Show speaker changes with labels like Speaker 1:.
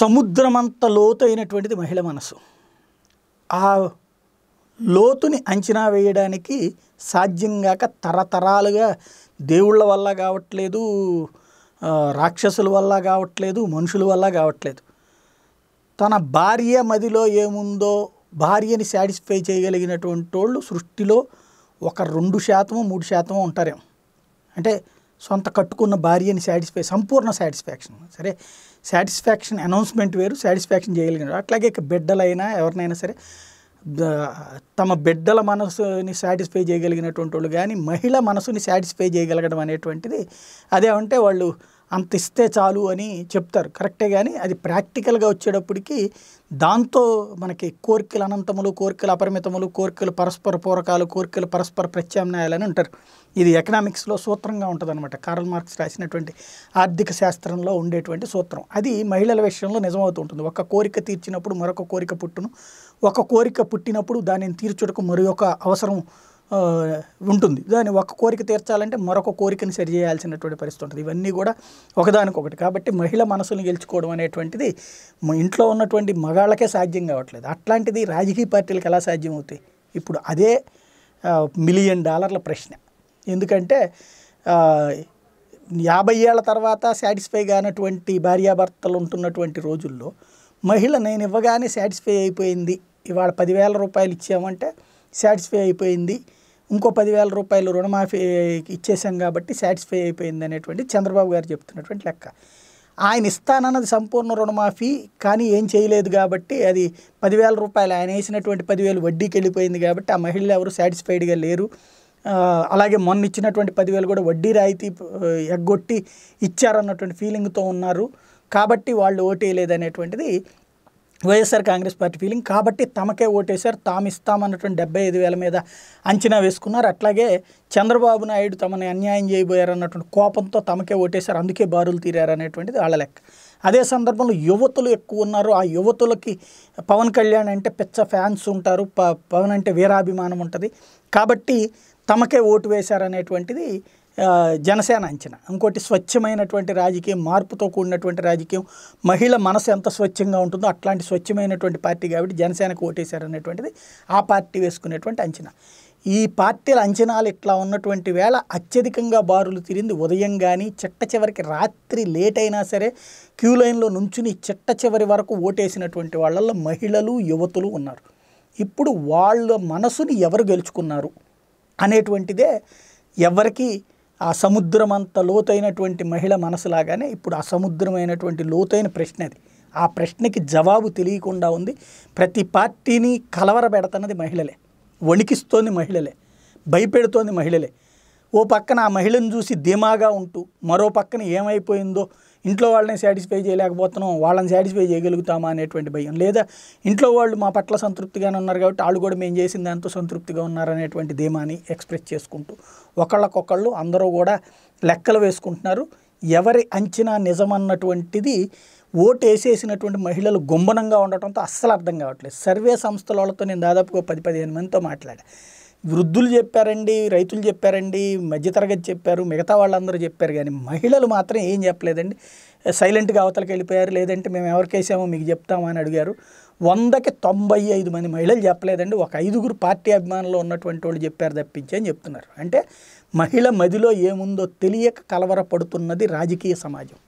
Speaker 1: సముద్రమంత లోతైనటువంటిది మహిళ మనసు ఆ లోతుని అంచనా వేయడానికి సాధ్యంగాక తరతరాలుగా దేవుళ్ళ వల్ల కావట్లేదు రాక్షసుల వల్ల కావట్లేదు మనుషుల వల్ల కావట్లేదు తన భార్య మదిలో ఏముందో భార్యని సాటిస్ఫై చేయగలిగినటువంటి వాళ్ళు సృష్టిలో ఒక రెండు శాతము మూడు శాతము ఉంటారేమో అంటే సొంత కట్టుకున్న భార్యని సాటిస్ఫై సంపూర్ణ సాటిస్ఫాక్షన్ సరే సాటిస్ఫాక్షన్ అనౌన్స్మెంట్ వేరు సాటిస్ఫాక్షన్ చేయగలిగినారు అట్లాగే బిడ్డలైనా ఎవరినైనా సరే తమ బిడ్డల మనసుని సాటిస్ఫై చేయగలిగినటువంటి వాళ్ళు కానీ మహిళ మనసుని సాటిస్ఫై చేయగలగడం అనేటువంటిది అంటే వాళ్ళు అంత ఇస్తే చాలు అని చెప్తారు కరెక్టే కానీ అది ప్రాక్టికల్గా వచ్చేటప్పటికి దాంతో మనకి కోరికలు అనంతములు కోరికలు అపరిమితములు కోరికలు పరస్పర పూరకాలు కోరికలు పరస్పర ప్రత్యామ్నాయాలని ఉంటారు ఇది ఎకనామిక్స్లో సూత్రంగా అనమాట కార్ల్ మార్క్స్ రాసినటువంటి ఆర్థిక శాస్త్రంలో ఉండేటువంటి సూత్రం అది మహిళల విషయంలో నిజమవుతూ ఉంటుంది ఒక కోరిక తీర్చినప్పుడు మరొక కోరిక పుట్టును ఒక కోరిక పుట్టినప్పుడు దానిని తీర్చుటకు మరి అవసరం ఉంటుంది దాని ఒక కోరిక తీర్చాలంటే మరొక కోరికని సరిచేయాల్సినటువంటి పరిస్థితి ఉంటుంది ఇవన్నీ కూడా ఒకదానికొకటి కాబట్టి మహిళ మనసును గెలుచుకోవడం అనేటువంటిది ఇంట్లో ఉన్నటువంటి మగాళ్ళకే సాధ్యం కావట్లేదు అట్లాంటిది రాజకీయ పార్టీలకు ఎలా సాధ్యం అవుతాయి ఇప్పుడు అదే మిలియన్ డాలర్ల ప్రశ్న ఎందుకంటే యాభై ఏళ్ళ తర్వాత సాటిస్ఫై కానటువంటి భార్యాభర్తలు ఉంటున్నటువంటి రోజుల్లో మహిళ నేను ఇవ్వగానే సాటిస్ఫై అయిపోయింది ఇవాళ పదివేల రూపాయలు ఇచ్చామంటే సాటిస్ఫై అయిపోయింది ఇంకో పదివేల రూపాయలు రుణమాఫీ ఇచ్చేసాం కాబట్టి సాటిస్ఫై అయిపోయింది అనేటువంటి చంద్రబాబు గారు చెప్తున్నటువంటి లెక్క ఆయన ఇస్తానన్నది సంపూర్ణ రుణమాఫీ కానీ ఏం చేయలేదు కాబట్టి అది పదివేల రూపాయలు ఆయన వేసినటువంటి పదివేలు వడ్డీకి వెళ్ళిపోయింది కాబట్టి ఆ మహిళలు ఎవరు సాటిస్ఫైడ్గా లేరు అలాగే మొన్న ఇచ్చినటువంటి పదివేలు కూడా వడ్డీ రాయితీ ఎగ్గొట్టి ఇచ్చారన్నటువంటి ఫీలింగ్తో ఉన్నారు కాబట్టి వాళ్ళు ఓటేయలేదు అనేటువంటిది వైఎస్ఆర్ కాంగ్రెస్ పార్టీ ఫీలింగ్ కాబట్టి తమకే ఓటేశారు తాము ఇస్తామన్నటువంటి డెబ్బై ఐదు వేల మీద అంచనా వేసుకున్నారు అట్లాగే చంద్రబాబు నాయుడు తమని అన్యాయం చేయబోయారు అన్నటువంటి కోపంతో తమకే ఓటేశారు అందుకే బారులు తీరారు అనేటువంటిది వాళ్ళ లెక్క అదే సందర్భంలో యువతులు ఎక్కువ ఉన్నారు ఆ యువతులకి పవన్ కళ్యాణ్ అంటే పిచ్చ ఫ్యాన్స్ ఉంటారు పవన్ అంటే వీరాభిమానం ఉంటుంది కాబట్టి తమకే ఓటు వేశారనేటువంటిది జనసేన అంచనా ఇంకోటి స్వచ్ఛమైనటువంటి రాజకీయం మార్పుతో కూడినటువంటి రాజకీయం మహిళ మనసు ఎంత స్వచ్ఛంగా ఉంటుందో అట్లాంటి స్వచ్ఛమైనటువంటి పార్టీ కాబట్టి జనసేనకు ఓటేశారనేటువంటిది ఆ పార్టీ వేసుకునేటువంటి అంచనా ఈ పార్టీల అంచనాలు ఇట్లా ఉన్నటువంటి వేళ అత్యధికంగా బారులు తిరింది ఉదయం కానీ చిట్ట చివరికి రాత్రి లేట్ అయినా సరే క్యూ లైన్లో నుంచుని చిట్ట చివరి వరకు ఓటేసినటువంటి వాళ్ళల్లో మహిళలు యువతులు ఉన్నారు ఇప్పుడు వాళ్ళ మనసుని ఎవరు గెలుచుకున్నారు అనేటువంటిదే ఎవరికీ ఆ సముద్రం అంత లోతైనటువంటి మహిళ మనసులాగానే ఇప్పుడు అసముద్రమైనటువంటి లోతైన ప్రశ్న అది ఆ ప్రశ్నకి జవాబు తెలియకుండా ఉంది ప్రతి పార్టీని కలవరబెడతన్నది మహిళలే వణికిస్తోంది మహిళలే భయపెడుతోంది మహిళలే ఓ పక్కన ఆ మహిళను చూసి ధీమాగా ఉంటూ మరో పక్కన ఏమైపోయిందో ఇంట్లో వాళ్ళని సాటిస్ఫై చేయలేకపోతున్నాం వాళ్ళని సాటిస్ఫై చేయగలుగుతామా అనేటువంటి భయం లేదా ఇంట్లో వాళ్ళు మా పట్ల సంతృప్తిగానే ఉన్నారు కాబట్టి వాళ్ళు కూడా మేము చేసిన దాంతో సంతృప్తిగా ఉన్నారనేటువంటి ధీమాని ఎక్స్ప్రెస్ చేసుకుంటూ ఒకళ్ళకొకళ్ళు అందరూ కూడా లెక్కలు వేసుకుంటున్నారు ఎవరి అంచనా నిజమన్నటువంటిది ఓటు వేసేసినటువంటి మహిళలు గుమ్మనంగా ఉండటంతో అస్సలు అర్థం కావట్లేదు సర్వే సంస్థల వాళ్ళతో నేను దాదాపుగా పది పదిహేను మందితో మాట్లాడాను వృద్ధులు చెప్పారండి రైతులు చెప్పారండి మధ్యతరగతి చెప్పారు మిగతా వాళ్ళందరూ చెప్పారు కానీ మహిళలు మాత్రం ఏం చెప్పలేదండి సైలెంట్గా అవతలకి వెళ్ళిపోయారు లేదంటే మేము ఎవరికేసామో మీకు చెప్తామా అని అడిగారు వందకి తొంభై ఐదు మంది మహిళలు చెప్పలేదండి ఒక ఐదుగురు పార్టీ అభిమానులు ఉన్నటువంటి వాళ్ళు చెప్పారు తప్పించి అని చెప్తున్నారు అంటే మహిళ మదిలో ఏముందో తెలియక కలవరపడుతున్నది రాజకీయ సమాజం